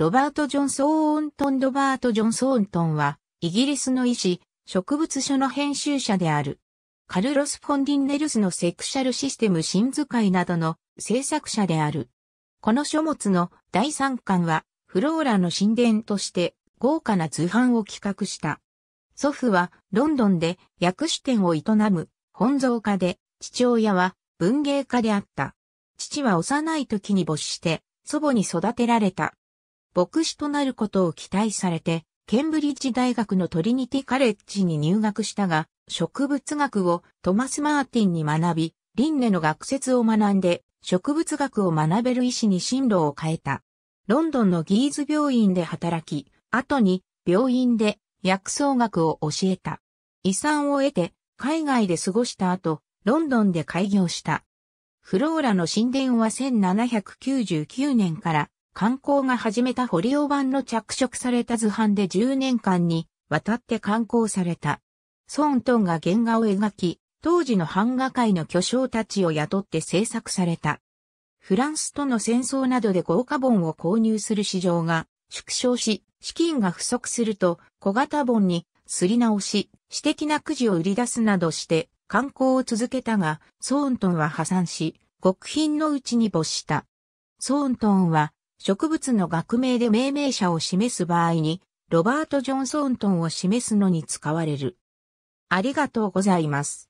ロバート・ジョンソーントン・ロバート・ジョンソーントンは、イギリスの医師、植物書の編集者である。カルロス・フォンディンネルスのセクシャルシステム新図解などの制作者である。この書物の第3巻は、フローラの神殿として豪華な図版を企画した。祖父はロンドンで薬師店を営む本草家で、父親は文芸家であった。父は幼い時に没して祖母に育てられた牧師となることを期待されて、ケンブリッジ大学のトリニティカレッジに入学したが、植物学をトマス・マーティンに学び、リンネの学説を学んで、植物学を学べる医師に進路を変えた。ロンドンのギーズ病院で働き、後に病院で薬草学を教えた。遺産を得て海外で過ごした後、ロンドンで開業した。フローラの神殿は1799年から観光が始めた堀尾版の着色された図版で10年間に渡って刊行された。ソントンが原画を描き、当時の版画界の巨匠たちを雇って制作された。フランスとの戦争などで豪華本を購入する市場が縮小し、資金が不足すると小型本にすり直し、私的なくじを売り出すなどして観光を続けたが、ソーントンは破産し、極貧のうちに没した。ソーントンは植物の学名で命名者を示す場合に、ロバート・ジョンソントンを示すのに使われる。ありがとうございます。